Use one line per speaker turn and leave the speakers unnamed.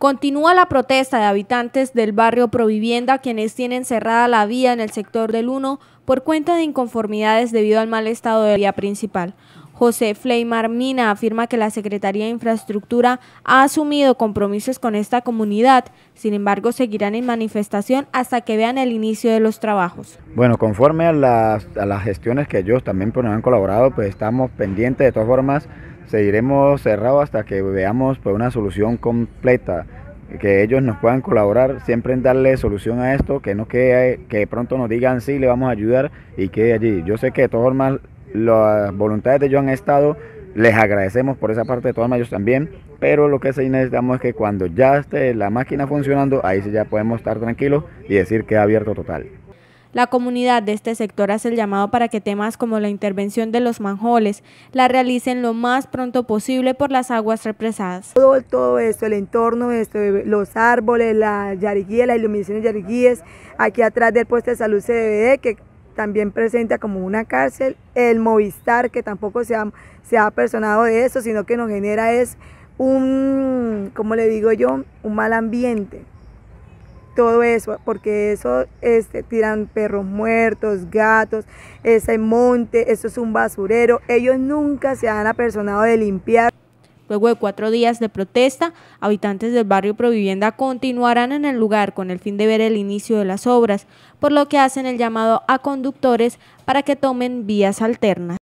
Continúa la protesta de habitantes del barrio Provivienda quienes tienen cerrada la vía en el sector del 1 por cuenta de inconformidades debido al mal estado de la vía principal. José Fleimar Mina afirma que la Secretaría de Infraestructura ha asumido compromisos con esta comunidad, sin embargo seguirán en manifestación hasta que vean el inicio de los trabajos.
Bueno, conforme a las, gestiones que ellos también pues, nos han colaborado, pues estamos pendientes de todas formas, seguiremos cerrados hasta que veamos pues, una solución completa que ellos nos puedan colaborar, siempre en darle solución a esto, que no que, que pronto nos digan sí, le vamos a ayudar y que allí. Yo sé que de todas formas las voluntades de John han estado, les agradecemos por esa parte de todos ellos también, pero lo que sí necesitamos es que cuando ya esté la máquina funcionando, ahí sí ya podemos estar tranquilos y decir que ha abierto total.
La comunidad de este sector hace el llamado para que temas como la intervención de los manjoles la realicen
lo más pronto posible por las aguas represadas. Todo, todo esto, el entorno, los árboles, la yariguía, las de yariguíes, aquí atrás del puesto de salud ve que también presenta como una cárcel, el Movistar, que tampoco se ha, se ha personado de eso, sino que nos genera es un, como le digo yo, un mal ambiente. Todo eso, porque eso este, tiran perros muertos, gatos, ese monte, eso es un basurero. Ellos nunca se han apersonado de limpiar. Luego de cuatro días de protesta, habitantes del barrio
Provivienda continuarán en el lugar con el fin de ver el inicio de las obras, por lo que hacen el
llamado a conductores para que tomen vías alternas.